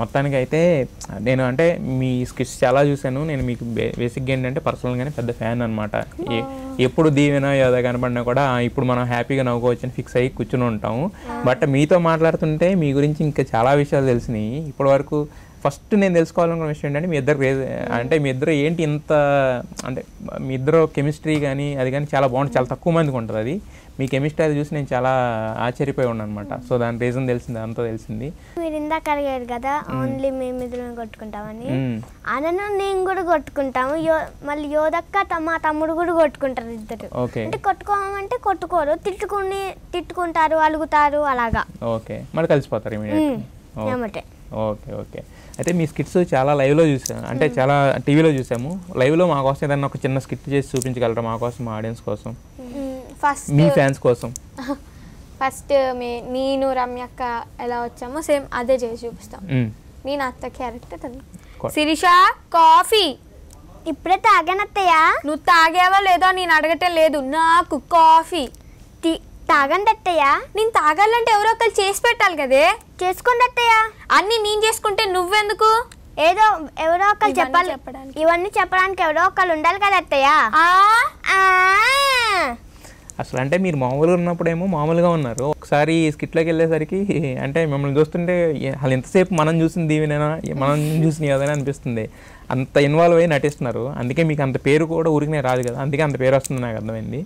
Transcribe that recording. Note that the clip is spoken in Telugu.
మొత్తానికి అయితే నేను అంటే మీ స్కిట్స్ చాలా చూశాను నేను మీకు బేసిక్గా ఏంటంటే పర్సనల్గానే పెద్ద ఫ్యాన్ అనమాట ఎప్పుడు దీవెనా ఏదో కనపడినా కూడా ఇప్పుడు మనం హ్యాపీగా అని ఫిక్స్ అయ్యి కూర్చుని ఉంటాము బట్ మీతో మాట్లాడుతుంటే మీ గురించి ఇంకా చాలా విషయాలు తెలిసినాయి ఇప్పటివరకు ఫస్ట్ నేను తెలుసుకోవాలనుకున్న విషయం ఏంటంటే మీ ఇద్దరు అంటే మీ ఇద్దరు ఏంటి ఇంత అంటే మీ ఇద్దరు కెమిస్ట్రీ కానీ అది కానీ చాలా బాగుంటుంది చాలా తక్కువ మందికి ఉంటుంది అది మీ కెమిస్ట్రీ అది చూసి నేను చాలా ఆశ్చర్యపోయి ఉన్నాను అనమాట సో దాని రీజన్ తెలిసింది అంతా తెలిసింది మీరు ఇందాక అడిగారు కదా ఓన్లీ మేము ఇద్దరం కొట్టుకుంటామని అనను నేను కూడా కొట్టుకుంటాము మళ్ళీ యోదక్క మా తమ్ముడు కూడా కొట్టుకుంటారు ఇద్దరు అంటే కొట్టుకోమంటే కొట్టుకోరు తిట్టుకుని తిట్టుకుంటారు అలుగుతారు అలాగా ఓకే మళ్ళీ కలిసిపోతారు ఏమంటే ఓకే ఓకే అయితే మీ స్కిట్స్ చాలా లైవ్లో చూసాము అంటే hmm. చాలా టీవీలో చూసాము లైవ్లో మా కోసం ఏదైనా ఒక చిన్న స్కిట్ చేసి చూపించగలరా మా కోసం మా ఆడియన్స్ కోసం ఫస్ట్ hmm. మీ ఫ్యాన్స్ కోసం ఫస్ట్ మే నేను రమ్యక్క ఎలా వచ్చామో సేమ్ అదే చేసి చూపిస్తాం hmm. నేను అత్త క్యారెక్టర్ తను శిరీష కాఫీ ఇప్పుడే తాగానత్తయ్యా నువ్వు తాగేవా లేదో నేను అడగటం లేదు నాకు కాఫీ తాగందత్తయ్య నేను తాగాలంటే ఎవరో ఒకరు చేసి పెట్టాలి కదే అత్తయ్యా అన్ని నేను చేసుకుంటే నువ్వెందుకు ఏదో ఎవరో ఒకరు చెప్పాలి ఇవన్నీ చెప్పడానికి ఎవరో ఒకరు ఉండాలి కదా అత్తయ్యా అసలు అంటే మీరు మామూలుగా ఉన్నప్పుడేమో మామూలుగా ఉన్నారు ఒకసారి స్కిట్లోకి వెళ్ళేసరికి అంటే మిమ్మల్ని చూస్తుంటే వాళ్ళు ఎంతసేపు మనం చూసింది దీవినైనా మనం చూసిన ఏదైనా అనిపిస్తుంది అంత ఇన్వాల్వ్ అయ్యి నటిస్తున్నారు అందుకే మీకు అంత పేరు కూడా ఊరికి రాదు కదా అందుకే అంత పేరు వస్తుంది నాకు అర్థమైంది